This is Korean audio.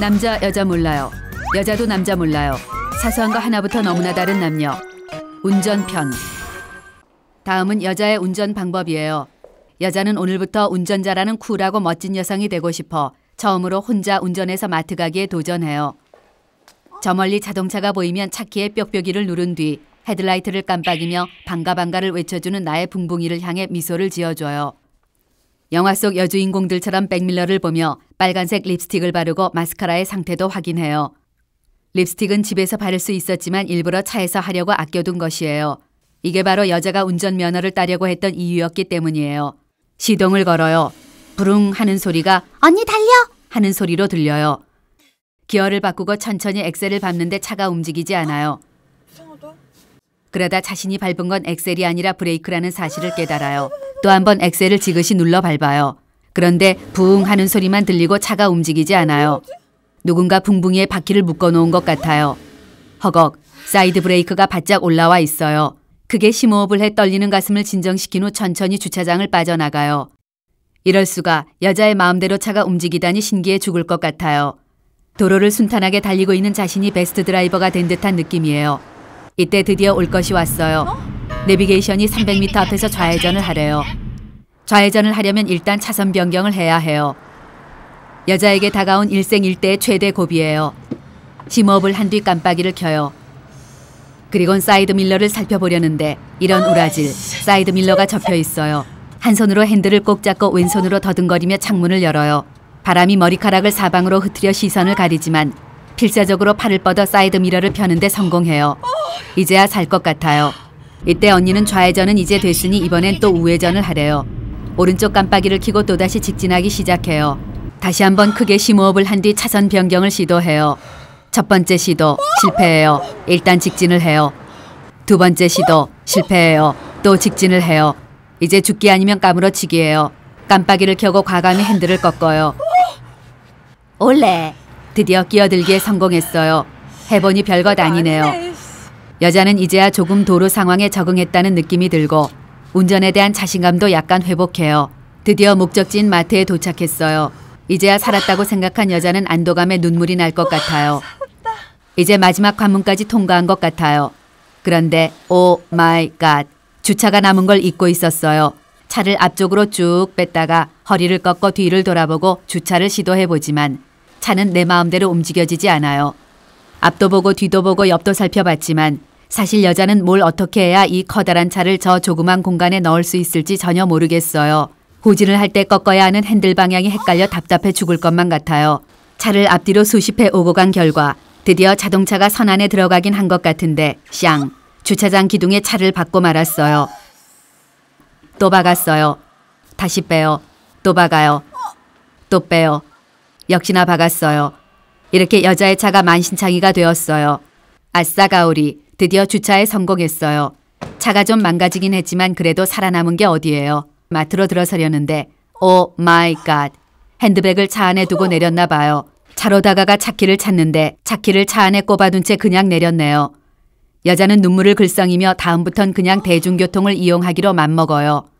남자 여자 몰라요. 여자도 남자 몰라요. 사소한 거 하나부터 너무나 다른 남녀. 운전편. 다음은 여자의 운전 방법이에요. 여자는 오늘부터 운전자라는 쿨하고 멋진 여성이 되고 싶어 처음으로 혼자 운전해서 마트 가기에 도전해요. 저 멀리 자동차가 보이면 차키의 뾱뾱이를 누른 뒤 헤드라이트를 깜빡이며 반가반가를 외쳐주는 나의 붕붕이를 향해 미소를 지어줘요. 영화 속 여주인공들처럼 백밀러를 보며 빨간색 립스틱을 바르고 마스카라의 상태도 확인해요. 립스틱은 집에서 바를 수 있었지만 일부러 차에서 하려고 아껴둔 것이에요. 이게 바로 여자가 운전면허를 따려고 했던 이유였기 때문이에요. 시동을 걸어요. 부릉 하는 소리가 언니 달려! 하는 소리로 들려요. 기어를 바꾸고 천천히 엑셀을 밟는데 차가 움직이지 않아요. 그러다 자신이 밟은 건 엑셀이 아니라 브레이크라는 사실을 깨달아요. 또한번 엑셀을 지그시 눌러 밟아요. 그런데 붕 하는 소리만 들리고 차가 움직이지 않아요. 누군가 붕붕이에 바퀴를 묶어놓은 것 같아요. 허걱, 사이드 브레이크가 바짝 올라와 있어요. 크게 심호흡을 해 떨리는 가슴을 진정시킨 후 천천히 주차장을 빠져나가요. 이럴 수가 여자의 마음대로 차가 움직이다니 신기해 죽을 것 같아요. 도로를 순탄하게 달리고 있는 자신이 베스트 드라이버가 된 듯한 느낌이에요. 이때 드디어 올 것이 왔어요. 내비게이션이 300m 앞에서 좌회전을 하래요. 좌회전을 하려면 일단 차선 변경을 해야 해요. 여자에게 다가온 일생일대의 최대 고비예요. 심업을 한 뒤 깜빡이를 켜요. 그리곤 사이드 밀러를 살펴보려는데 이런 우라질 사이드 밀러가 접혀 있어요. 한 손으로 핸들을 꼭 잡고 왼손으로 더듬거리며 창문을 열어요. 바람이 머리카락을 사방으로 흐트려 시선을 가리지만 필사적으로 팔을 뻗어 사이드 미러를 펴는데 성공해요. 이제야 살 것 같아요. 이때 언니는 좌회전은 이제 됐으니 이번엔 또 우회전을 하래요. 오른쪽 깜빡이를 켜고 또다시 직진하기 시작해요. 다시 한번 크게 심호흡을 한 뒤 차선 변경을 시도해요. 첫 번째 시도 실패해요. 일단 직진을 해요. 두 번째 시도 실패해요. 또 직진을 해요. 이제 죽기 아니면 까무러치기예요. 깜빡이를 켜고 과감히 핸들을 꺾어요. 올래 드디어 끼어들기에 성공했어요. 해보니 별것 아니네요. 여자는 이제야 조금 도로 상황에 적응했다는 느낌이 들고 운전에 대한 자신감도 약간 회복해요. 드디어 목적지인 마트에 도착했어요. 이제야 살았다고 생각한 여자는 안도감에 눈물이 날 것 같아요. 이제 마지막 관문까지 통과한 것 같아요. 그런데 오 마이 갓 주차가 남은 걸 잊고 있었어요. 차를 앞쪽으로 쭉 뺐다가 허리를 꺾어 뒤를 돌아보고 주차를 시도해 보지만 차는 내 마음대로 움직여지지 않아요. 앞도 보고 뒤도 보고 옆도 살펴봤지만 사실 여자는 뭘 어떻게 해야 이 커다란 차를 저 조그만 공간에 넣을 수 있을지 전혀 모르겠어요. 후진을 할 때 꺾어야 하는 핸들 방향이 헷갈려 답답해 죽을 것만 같아요. 차를 앞뒤로 수십 회 오고 간 결과 드디어 자동차가 선 안에 들어가긴 한 것 같은데 샹 주차장 기둥에 차를 박고 말았어요. 또 박았어요. 다시 빼요. 또 박아요. 또 빼요. 역시나 박았어요. 이렇게 여자의 차가 만신창이가 되었어요. 아싸 가오리 드디어 주차에 성공했어요. 차가 좀 망가지긴 했지만 그래도 살아남은 게 어디예요. 마트로 들어서려는데 오 마이 갓 핸드백을 차 안에 두고 내렸나 봐요. 차로 다가가 차키를 찾는데 차키를 차 안에 꼽아둔 채 그냥 내렸네요. 여자는 눈물을 글썽이며 다음부턴 그냥 대중교통을 이용하기로 맘먹어요.